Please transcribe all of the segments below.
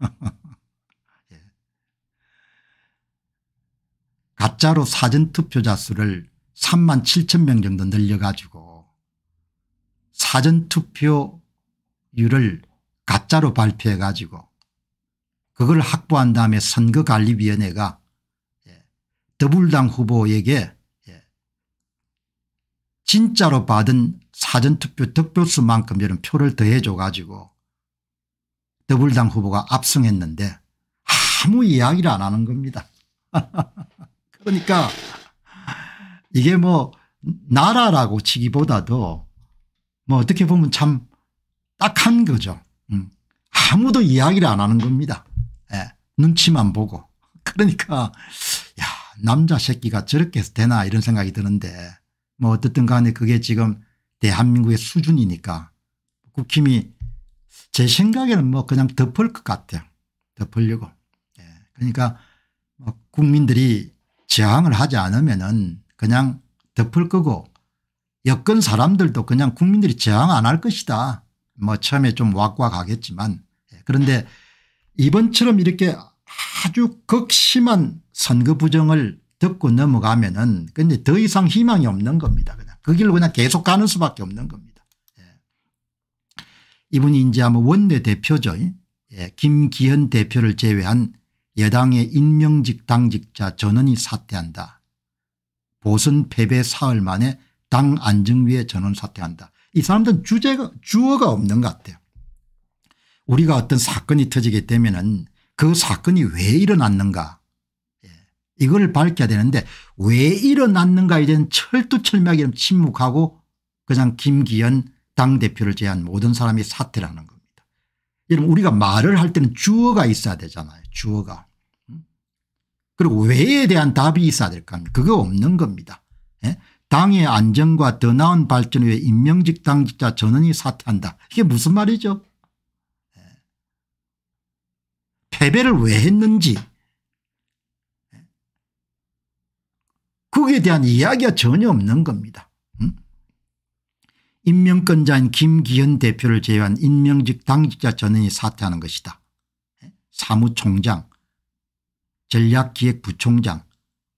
예. 가짜로 사전투표자 수를 3만 7천 명 정도 늘려가지고 사전투표율을 가짜로 발표해가지고 그걸 확보한 다음에 선거관리위원회가 예, 더불당 후보에게 예, 진짜로 받은 사전투표 득표수만큼 이런 표를 더해줘 가지고 더불당 후보가 압승했는데 아무 이야기를 안 하는 겁니다. 그러니까 이게 뭐 나라라고 치기보다도 뭐 어떻게 보면 참 딱한 거죠. 음. 아무도 이야기를 안 하는 겁니다. 예. 눈치만 보고. 그러니까 야 남자 새끼가 저렇게 해서 되나 이런 생각이 드는데 뭐 어떻든 간에 그게 지금 대한민국의 수준이니까 국힘이 제 생각에는 뭐 그냥 덮을 것 같아요. 덮으려고. 예. 그러니까 뭐 국민들이 저항을 하지 않으면은 그냥 덮을 거고 여권 사람들도 그냥 국민들이 저항 안 할 것이다. 뭐 처음에 좀 왁왁하겠지만 예. 그런데 이번처럼 이렇게 아주 극심한 선거 부정을 듣고 넘어가면은 근데 더 이상 희망이 없는 겁니다. 그냥 그 길로 그냥 계속 가는 수밖에 없는 겁니다. 이분이 이제 아마 원내 대표죠. 예, 김기현 대표를 제외한 여당의 임명직 당직자 전원이 사퇴한다. 보선 패배 사흘 만에 당 안정위에 전원 사퇴한다. 이 사람들은 주제가 주어가 없는 것 같아요. 우리가 어떤 사건이 터지게 되면 은그 사건이 왜 일어났는가 예. 이걸 밝혀야 되는데 왜 일어났는가에 대한 철두철미하게 침묵하고 그냥 김기현 당대표를 제한 모든 사람이 사퇴를 하는 겁니다. 여러분 우리가 말을 할 때는 주어가 있어야 되잖아요. 주어가. 음? 그리고 왜에 대한 답이 있어야 될겁 그거 없는 겁니다. 예? 당의 안정과 더 나은 발전 위해 임명직 당직자 전원이 사퇴한다. 이게 무슨 말이죠? 예. 패배를 왜 했는지 예. 거기에 대한 이야기가 전혀 없는 겁니다. 임명권자인 김기현 대표를 제외한 임명직 당직자 전원이 사퇴하는 것이다. 사무총장 전략기획부총장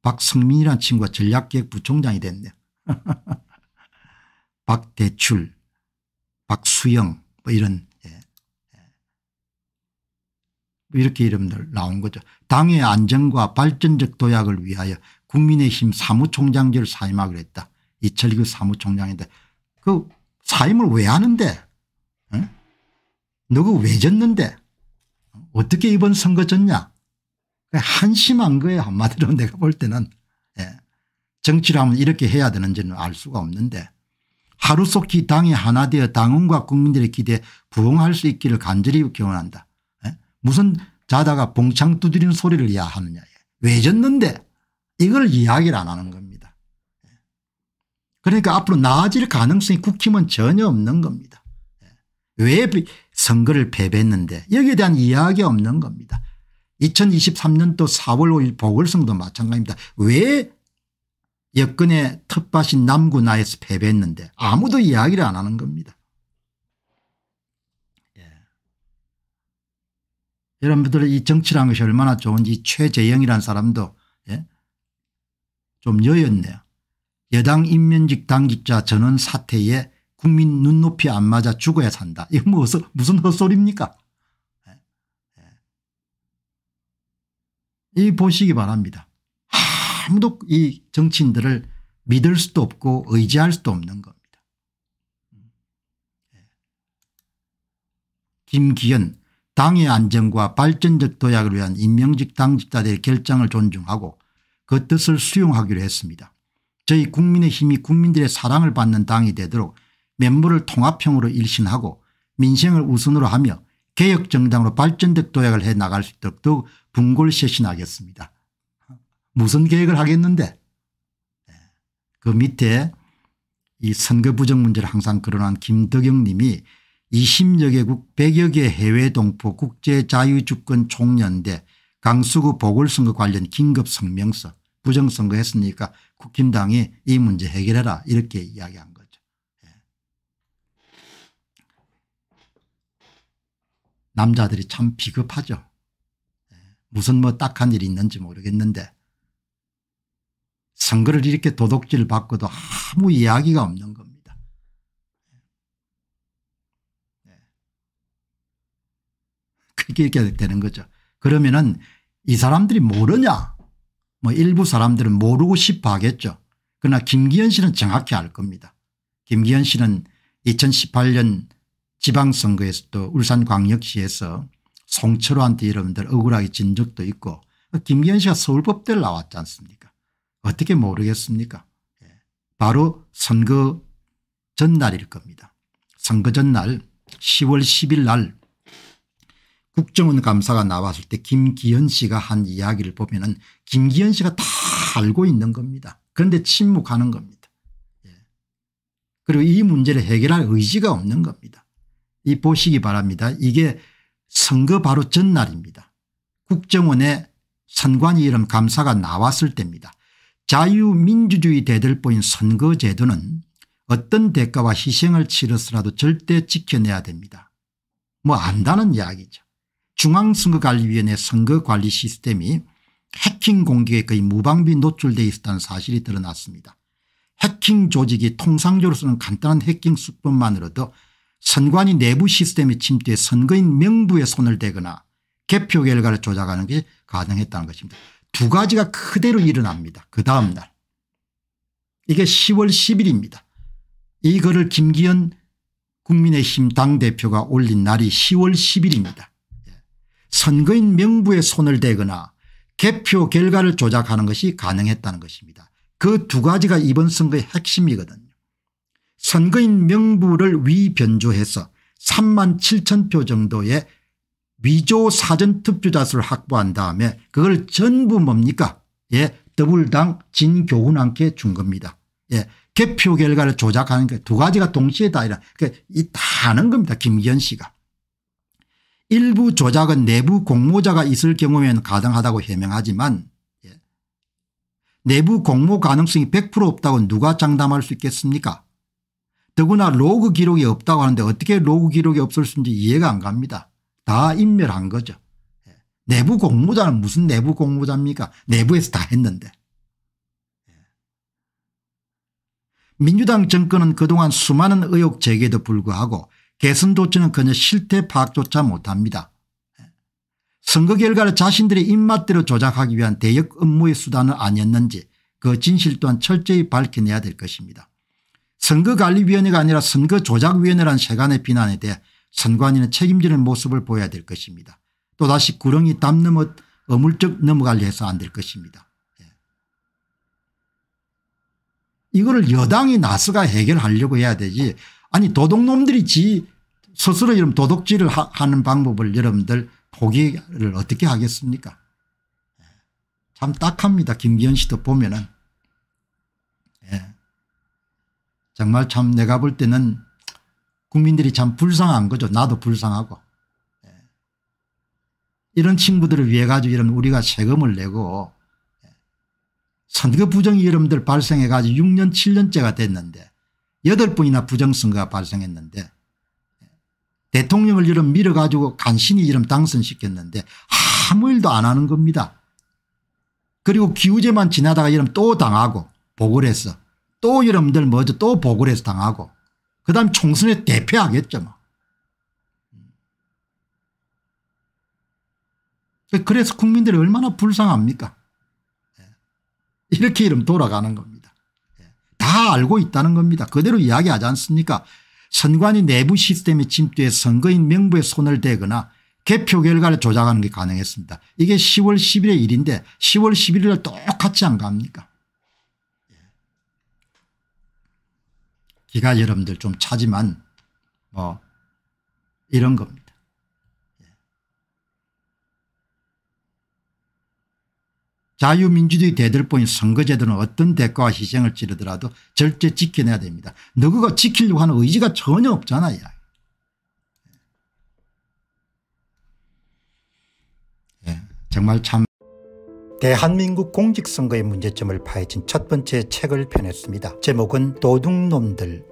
박성민이라는 친구가 전략기획부총장이 됐네 박대출 박수영 뭐 이런 예. 뭐 이렇게 이름들 나온 거죠. 당의 안정과 발전적 도약을 위하여 국민의힘 사무총장제를 사임하기로 했다. 이철규 사무총장인데 그 사임을 왜 하는데 응? 너가 왜 졌는데 어떻게 이번 선거 졌냐 그 한심한 거예요 한마디로 내가 볼 때는 예. 정치를 하면 이렇게 해야 되는지는 알 수가 없는데 하루속히 당이 하나 되어 당원과 국민들의 기대에 부응할 수 있기를 간절히 기원한다. 예? 무슨 자다가 봉창 두드리는 소리를 이야 하느냐. 예. 왜 졌는데 이걸 이야기를 안 하는 겁니다. 그러니까 앞으로 나아질 가능성이 국힘은 전혀 없는 겁니다. 예. 왜 선거를 패배했는데 여기에 대한 이야기 없는 겁니다. 2023년도 4월 5일 보궐선거도 마찬가지입니다. 왜 여권의 텃밭인 남구나에서 패배했는데 아무도 이야기를 안 하는 겁니다. 예. 여러분들 이 정치라는 것이 얼마나 좋은지 최재영이라는 사람도 예? 좀 여였네요. 여당 인면직 당직자 전원 사태에 국민 눈높이 안 맞아 죽어야 산다. 이거 무슨, 뭐 무슨 헛소리입니까? 예. 예. 이 보시기 바랍니다. 아무도 이 정치인들을 믿을 수도 없고 의지할 수도 없는 겁니다. 예. 김기현 당의 안정과 발전적 도약을 위한 임명직 당직자들의 결정을 존중하고 그 뜻을 수용하기로 했습니다. 저희 국민의힘이 국민들의 사랑을 받는 당이 되도록 멤버를 통합형으로 일신하고 민생을 우선으로 하며 개혁정당으로 발전적 도약을 해 나갈 수 있도록 더욱 분골쇄신하겠습니다. 무슨 계획을 하겠는데 네. 그 밑에 이 선거 부정 문제를 항상 거론한 김덕영 님이 20여 개국 100여 개 해외 동포 국제자유주권 총연대 강수구 보궐선거 관련 긴급 성명서 부정선거 했으니까 국힘당이 이 문제 해결해라 이렇게 이야기한 거죠. 예. 남자들이 참 비겁하죠. 예. 무슨 뭐 딱한 일이 있는지 모르겠는데 선거를 이렇게 도둑질 받고도 아무 이야기가 없는 겁니다. 예. 예. 그렇게 이렇게 되는 거죠. 그러면은 이 사람들이 모르냐 뭐 일부 사람들은 모르고 싶어 하겠죠. 그러나 김기현 씨는 정확히 알 겁니다. 김기현 씨는 2018년 지방선거에서도 울산광역시에서 송철호한테 여러분들 억울하게 진 적도 있고 김기현 씨가 서울법대를 나왔지 않습니까 어떻게 모르겠습니까 예. 바로 선거 전날일 겁니다. 선거 전날 10월 10일 날 국정원 감사가 나왔을 때 김기현 씨가 한 이야기를 보면 은 김기현 씨가 다 알고 있는 겁니다. 그런데 침묵하는 겁니다. 예. 그리고 이 문제를 해결할 의지가 없는 겁니다. 이 보시기 바랍니다. 이게 선거 바로 전날입니다. 국정원의 선관위 이름 감사가 나왔을 때입니다. 자유민주주의 대들보인 선거제도는 어떤 대가와 희생을 치르서라도 절대 지켜내야 됩니다. 뭐 안다는 이야기죠. 중앙선거관리위원회 선거관리 시스템이 해킹 공격에 거의 무방비 노출되어 있었다는 사실이 드러났습니다. 해킹 조직이 통상적으로서는 간단한 해킹 수법만으로도 선관위 내부 시스템에 침투해 선거인 명부에 손을 대거나 개표 결과를 조작하는 게 가능했다는 것입니다. 두 가지가 그대로 일어납니다. 그 다음 날. 이게 10월 10일입니다. 이거를 김기현 국민의힘 당대표가 올린 날이 10월 10일입니다. 선거인 명부에 손을 대거나 개표 결과를 조작하는 것이 가능했다는 것입니다. 그 두 가지가 이번 선거의 핵심이거든요. 선거인 명부를 위변조해서 3만 7천 표 정도의 위조 사전투표자 수를 확보한 다음에 그걸 전부 뭡니까 예, 더불당 진교훈한께 준 겁니다. 예, 개표 결과를 조작하는 게 두 가지가 동시에 다 아니라 그러니까 이다 하는 겁니다 김기현 씨가. 일부 조작은 내부 공모자가 있을 경우에는 가능하다고 해명하지만 예. 내부 공모 가능성이 100% 없다고 누가 장담할 수 있겠습니까 더구나 로그 기록이 없다고 하는데 어떻게 로그 기록이 없었는지 이해가 안 갑니다. 다 인멸한 거죠. 예. 내부 공모자는 무슨 내부 공모자입니까 내부에서 다 했는데. 예. 민주당 정권은 그동안 수많은 의혹 제기에도 불구하고 개선조치는 그냥 실태 파악조차 못합니다. 선거 결과를 자신들의 입맛대로 조작하기 위한 대역 업무의 수단은 아니었는지 그 진실 또한 철저히 밝혀내야 될 것입니다. 선거관리위원회가 아니라 선거조작위원회란 세간의 비난에 대해 선관위는 책임지는 모습을 보여야 될 것입니다. 또다시 구렁이 담 넘어 어물쩍 넘어가려 해서 안 될 것입니다. 예. 이거를 여당이 나서가 해결하려고 해야 되지 아니 도둑놈들이 지 스스로 이런 도둑질을 하, 는 방법을 여러분들 포기를 어떻게 하겠습니까 예. 참 딱합니다 김기현 씨도 보면은 예. 정말 참 내가 볼 때는 국민들이 참 불쌍한 거죠 나도 불쌍하고 예. 이런 친구들을 위해 가지고 이런 우리가 세금을 내고 예. 선거 부정이 여러분들 발생해 가지고 6년 7년째가 됐는데 8번이나 부정선거가 발생했는데 대통령을 이름 밀어가지고 간신히 이름 당선시켰는데 아무 일도 안 하는 겁니다. 그리고 기우제만 지나다가 이름 또 당하고 복을 해서 또 이름들 먼저 또 복을 해서 당하고 그 다음 총선에 대패하겠죠. 뭐. 그래서 국민들이 얼마나 불쌍합니까 이렇게 이름 돌아가는 겁니다. 예. 다 알고 있다는 겁니다. 그대로 이야기하지 않습니까 선관위 내부 시스템에 침투해 선거인 명부에 손을 대거나 개표 결과를 조작하는 게 가능했습니다. 이게 10월 10일의 일인데 10월 11일 날 똑같이 안 갑니까 기가 여러분들 좀 차지만 뭐 이런 겁니다. 자유민주주의 대들보인 선거제도는 어떤 대가와 희생을 치르더라도 절제 지켜내야 됩니다. 누구가 지키려고 하는 의지가 전혀 없잖아요. 네, 예, 정말 참 대한민국 공직선거의 문제점을 파헤친 첫 번째 책을 펴냈습니다. 제목은 도둑놈들